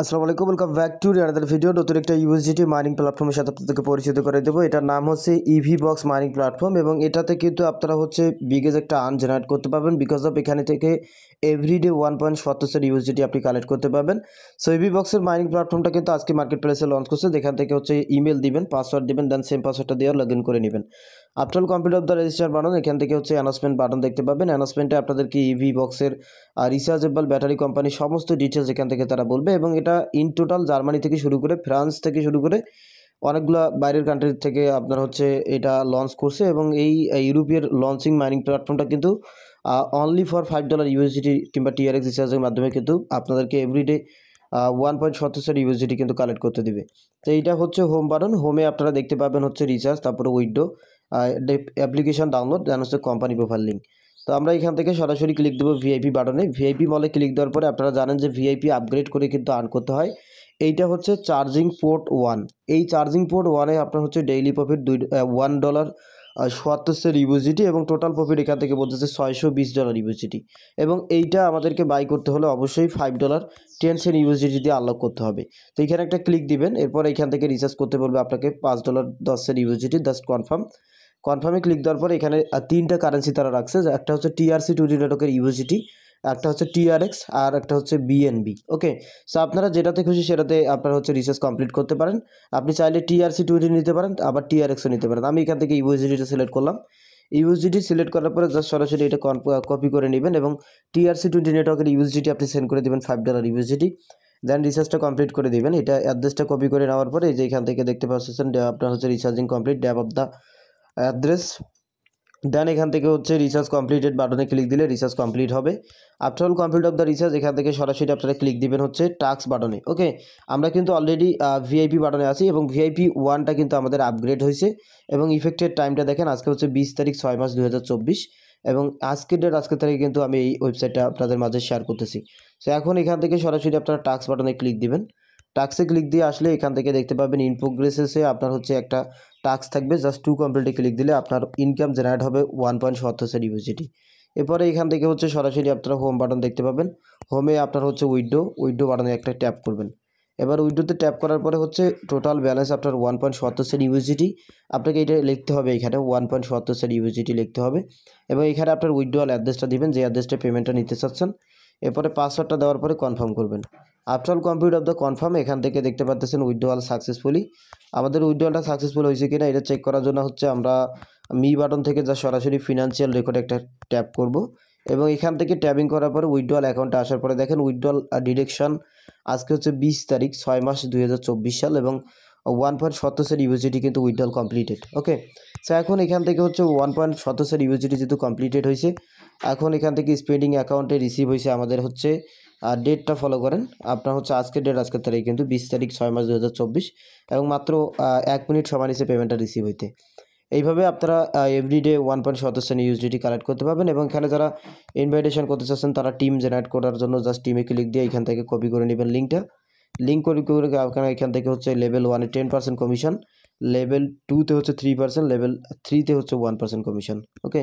আসসালামু আলাইকুম welcome back to another video নতুন একটা ইউএসডিটি মাইনিং প্ল্যাটফর্মের সাথে আপনাদেরকে পরিচিত করে দেবো এটার নাম হচ্ছে ইভি বক্স মাইনিং প্ল্যাটফর্ম এবং এটাতে কিন্তু আপনারা হচ্ছে বিগেজ একটা আর্ন জেনারেট করতে পারবেন বিকজ অফ এখানে থেকে এভরিডে ওয়ান পয়েন্ট সতেরোশের ইউএসডিটি আপনি কালেক্ট করতে পারবেন সো এবি বক্সের মাইনিং প্ল্যাটফর্মটা কিন্তু আজকে মার্কেট প্লেসে লঞ্চ করছে যেখান থেকে হচ্ছে ইমেল দিবেন পাসওয়ার্ড দিবেন দেন সেম পাসওয়ার্ডটা দিয়ে লগ ইন করে নেবেন after computer of the register বানান এখান থেকে হচ্ছে অ্যানাউন্সমেন্ট বাটন দেখতে পাবেন অ্যানাউন্সমেন্টে আপনাদেরকে ইভি বক্সের রিচার্জেবল ব্যাটারি কোম্পানির সমস্ত ডিটেলস এখান থেকে তারা বলবে এবং এটা ইন টোটাল জার্মানি থেকে শুরু করে ফ্রান্স থেকে শুরু করে অনেকগুলো বাইরের কান্ট্রির থেকে আপনার হচ্ছে এটা লঞ্চ করছে এবং এই ইউরোপের লঞ্চিং মাইনিং প্ল্যাটফর্মটা কিন্তু only for five dollar USDT কিংবা টিআরএক্স রিচার্জের মাধ্যমে কিন্তু আপনাদেরকে এভরিডে ওয়ান পয়েন্ট সত্তর ইউএসডিটি কিন্তু কালেক্ট করতে দিবে তো এইটা হচ্ছে হোম বাটন হোমে আপনারা দেখতে পাবেন হচ্ছে রিচার্জ তারপরে উইডো অ্যাপ্লিকেশান ডাউনলোড যেন হচ্ছে কোম্পানি প্রোফাইল লিঙ্ক তো আমরা এখান থেকে সরাসরি ক্লিক দেবো ভিআইপি বাটনে ভিআইপি মলে ক্লিক দেওয়ার পরে আপনারা জানেন যে ভিআইপি আপগ্রেড করে কিন্তু আর্ন করতে হয় এইটা হচ্ছে চার্জিং পোর্ট ওয়ান এই চার্জিং পোর্ট ওয়ানে আপনার হচ্ছে ডেইলি প্রফিট দুই ওয়ান ডলার সোয়াত্তরশো ইউজিটি এবং টোটাল প্রফিট এখান থেকে বলতেছে ছয়শো বিশ ডলার ইউজিটি এবং এইটা আমাদেরকে বাই করতে হলে অবশ্যই five dollar ten cent USDT দিয়ে আনলক করতে হবে তো এখানে একটা ক্লিক দিবেন এরপর এখান থেকে রিচার্জ করতে বলবে আপনাকে পাঁচ ডলার দশ সেন্ট ইউজিটি জাস্ট কনফার্ম কনফার্মে ক্লিক দেওয়ার পর এখানে তিনটা কারেন্সি তারা রাখছে একটা হচ্ছে টিআরসি টু ডি নেটওয়ার্কের ইউজিটি একটা হচ্ছে টিআরএক্স আর একটা হচ্ছে বিএনবি ওকে সো আপনারা যেটাতে খুশি সেটাতে আপনারা হচ্ছে রিসার্চ কমপ্লিট করতে পারেন আপনি চাইলে টিআরসি টুয়েন্টি নিতে পারেন আবার টিআরএক্সও নিতে পারেন আমি এখান থেকে ইউএসডিটা সিলেক্ট করলাম ইউএসডিটি সিলেক্ট করার পরে জাস্ট সরাসরি এটা কপি করে নেবেন এবং টিআরসি টোয়েন্টি নেটওয়ার্কের ইউএসডিটি আপনি সেন্ড করে দেবেন ফাইভ ডলার ইউএসডিটি দেন রিসার্চটা কমপ্লিট করে দেবেন এটা অ্যাড্রেসটা কপি করে নেওয়ার পরে যে এখান থেকে দেখতে পাচ্ছেন আপনার হচ্ছে recharging complete dab of the address then এখান থেকে হচ্ছে রিসার্চ কমপ্লিটেড বাটনে ক্লিক দিলে রিসার্চ কমপ্লিট হবে after all complete of the research এখান থেকে সরাসরি আপনারা ক্লিক দিবেন হচ্ছে টাস্ক বাটনে ওকে আমরা কিন্তু অলরেডি ভিআইপি বাটনে আছি এবং ভিআইপি ওয়ানটা কিন্তু আমাদের আপগ্রেড হয়েছে এবং ইফেক্টেড টাইমটা দেখেন আজকে হচ্ছে বিশ তারিখ ছয় মাস দু এবং আজকের ডেট আজকের তারিখে কিন্তু আমি এই ওয়েবসাইটটা আপনাদের মাঝে শেয়ার করতেছি সো এখন এখান থেকে সরাসরি আপনারা টাস্ক বাটনে ক্লিক দিবেন টাক্সে ক্লিক দিয়ে আসলে এখান থেকে দেখতে পাবেন ইন প্রোগ্রেসেসে আপনার হচ্ছে একটা টাক্স থাকবে জাস্ট টু কমপ্লিটে ক্লিক দিলে আপনার ইনকাম জেনারেট হবে ওয়ান পয়েন্ট সত্তর সেন্ট ইউজিটি এরপরে এখান থেকে হচ্ছে সরাসরি আপনারা হোম বাটন দেখতে পাবেন হোমে আপনার হচ্ছে উইডো উইডো বাটনে একটা ট্যাপ করবেন এবার উইডোতে ট্যাপ করার পরে হচ্ছে টোটাল ব্যালেন্স আপনার ওয়ান পয়েন্ট সত্তর সেন্ট ইউজিটি আপনাকে এটা লিখতে হবে এখানে ওয়ান পয়েন্ট সত্তর সেন্ট ইউজিটি লিখতে হবে এবং এখানে আপনার উইডোয়াল অ্যাড্রেসটা দিবেন যে অ্যাড্রেসটা পেমেন্টটা নিতে চাচ্ছেন এরপরে পাসওয়ার্ডটা দেওয়ার পরে কনফার্ম করবেন after complete of the confirm এখান থেকে দেখতে পাচ্ছেন উইথড্রোয়াল সাকসেসফুলি আমাদের উইথড্রোয়ালটা সাকসেসফুল হয়েছে কিনা এটা চেক করার জন্য হচ্ছে আমরা মি বাটন থেকে যা সরাসরি ফিনান্সিয়াল রেকর্ড একটা ট্যাপ করব এবং এখান থেকে ট্যাপিং করার পরে উইথড্রোয়াল অ্যাকাউন্টে আসার পরে দেখেন উইথড্রোয়াল ডিডাকশান আজকে হচ্ছে বিশ তারিখ ছয় মাস দুই সাল এবং ওয়ান পয়েন্ট সতেরোশের ইউজিটি কিন্তু উইথড্রল কমপ্লিটেড ওকে সো এখন এখান থেকে হচ্ছে ওয়ান পয়েন্ট সতেরোশের ইউজিটি যেহেতু কমপ্লিটেড হয়েছে এখন এখান থেকে স্পেন্ডিং অ্যাকাউন্টে রিসিভ হয়েছে আমাদের হচ্ছে আর ডেটটা ফলো করেন আপনার হচ্ছে আজকের ডেট আজকের তারিখ কিন্তু বিশ তারিখ ছয় মাস দু এবং মাত্র এক মিনিট সময় নিচে পেমেন্টটা রিসিভ হইতে এইভাবে আপনারা এভরিডে ওয়ান পয়েন্ট সতেরো ইউজিটি কালেক্ট করতে পারবেন এবং এখানে যারা ইনভাইটেশন করতে চাচ্ছেন তারা টিম জেনারেট করার জন্য জাস্ট টিমে ক্লিক দিয়ে এখান থেকে কপি করে নেবেন লিঙ্কটা লিঙ্ক করে করে আপনারা এখান থেকে হচ্ছে লেভেল ওয়ানে টেন পার্সেন্ট কমিশন লেভেল টুতে হচ্ছে থ্রি পার্সেন্ট লেভেল থ্রিতে হচ্ছে ওয়ান পার্সেন্ট কমিশন ওকে